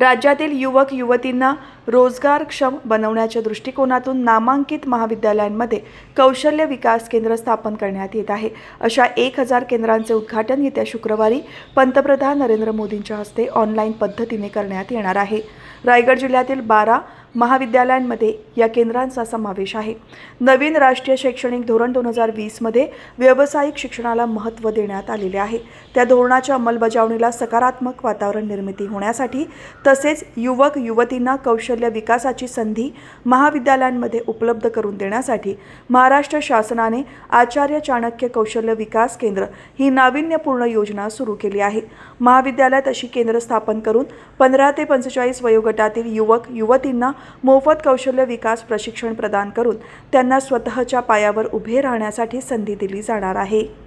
राज्यातील युवक युवतींना रोजगारक्षम बनवण्याच्या दृष्टिकोनातून नामांकित महाविद्यालयांमध्ये कौशल्य विकास केंद्र स्थापन करण्यात येत आहे अशा एक हजार केंद्रांचे उद्घाटन येत्या शुक्रवारी पंतप्रधान नरेंद्र मोदींच्या हस्ते ऑनलाईन पद्धतीने करण्यात येणार आहे रायगड जिल्ह्यातील बारा महाविद्यालयांमध्ये या केंद्रांचा समावेश आहे नवीन राष्ट्रीय शैक्षणिक धोरण दोन हजार वीसमध्ये व्यावसायिक शिक्षणाला महत्त्व देण्यात आलेले आहे त्या धोरणाच्या अंमलबजावणीला सकारात्मक वातावरण निर्मिती होण्यासाठी तसेच युवक युवतींना कौशल्य विकासाची संधी महाविद्यालयांमध्ये उपलब्ध करून देण्यासाठी महाराष्ट्र शासनाने आचार्य चाणक्य कौशल्य विकास केंद्र ही नाविन्यपूर्ण योजना सुरू केली आहे महाविद्यालयात अशी केंद्र स्थापन करून पंधरा ते पंचेचाळीस वयोगटातील युवक युवतींना मोफत कौशल्य विकास प्रशिक्षण प्रदान करून त्यांना स्वतःच्या पायावर उभे राहण्यासाठी संधी दिली जाणार आहे